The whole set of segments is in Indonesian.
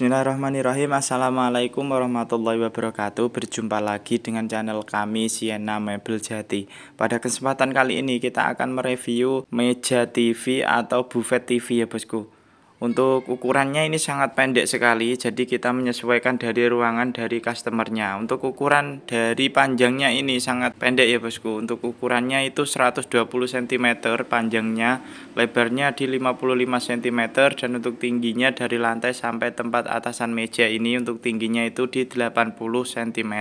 Bismillahirrahmanirrahim Assalamualaikum warahmatullahi wabarakatuh Berjumpa lagi dengan channel kami Siena Mebel Jati Pada kesempatan kali ini kita akan mereview meja TV atau buffet TV ya bosku untuk ukurannya ini sangat pendek sekali, jadi kita menyesuaikan dari ruangan dari customernya. Untuk ukuran dari panjangnya ini sangat pendek ya bosku. Untuk ukurannya itu 120 cm panjangnya, lebarnya di 55 cm dan untuk tingginya dari lantai sampai tempat atasan meja ini untuk tingginya itu di 80 cm.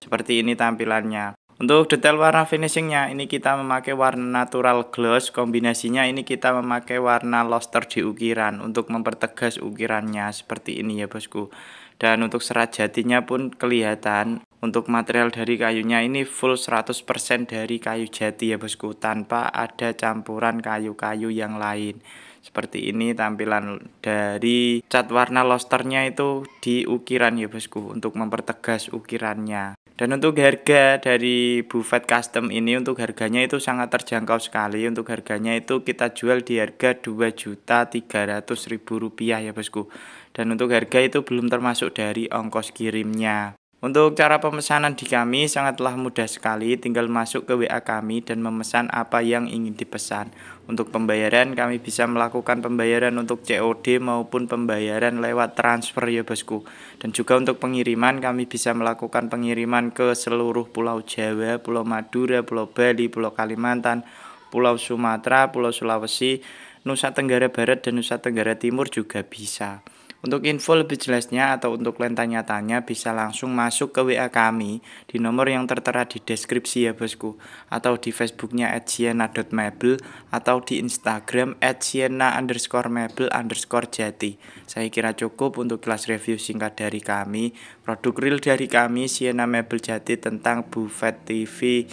Seperti ini tampilannya. Untuk detail warna finishingnya ini kita memakai warna natural gloss Kombinasinya ini kita memakai warna luster di ukiran Untuk mempertegas ukirannya seperti ini ya bosku Dan untuk serat jatinya pun kelihatan Untuk material dari kayunya ini full 100% dari kayu jati ya bosku Tanpa ada campuran kayu-kayu yang lain Seperti ini tampilan dari cat warna losternya itu di ukiran ya bosku Untuk mempertegas ukirannya dan untuk harga dari buffet custom ini untuk harganya itu sangat terjangkau sekali. Untuk harganya itu kita jual di harga Rp2.300.000 ya bosku. Dan untuk harga itu belum termasuk dari ongkos kirimnya. Untuk cara pemesanan di kami sangatlah mudah sekali, tinggal masuk ke WA kami dan memesan apa yang ingin dipesan. Untuk pembayaran kami bisa melakukan pembayaran untuk COD maupun pembayaran lewat transfer ya bosku. Dan juga untuk pengiriman kami bisa melakukan pengiriman ke seluruh Pulau Jawa, Pulau Madura, Pulau Bali, Pulau Kalimantan, Pulau Sumatera, Pulau Sulawesi, Nusa Tenggara Barat dan Nusa Tenggara Timur juga bisa. Untuk info lebih jelasnya atau untuk lain tanya-tanya bisa langsung masuk ke WA kami di nomor yang tertera di deskripsi ya bosku atau di Facebooknya at atau di Instagram at siena underscore mebel underscore jati. Saya kira cukup untuk kelas review singkat dari kami, produk real dari kami Siena Mebel Jati tentang Buffet TV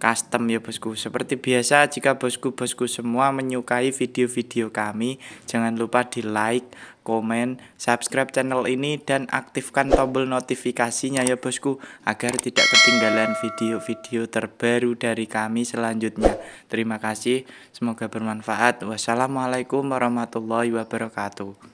custom ya bosku. Seperti biasa jika bosku-bosku semua menyukai video-video kami, jangan lupa di like, komen, subscribe channel ini dan aktifkan tombol notifikasinya ya bosku agar tidak ketinggalan video-video terbaru dari kami selanjutnya. Terima kasih, semoga bermanfaat. Wassalamualaikum warahmatullahi wabarakatuh.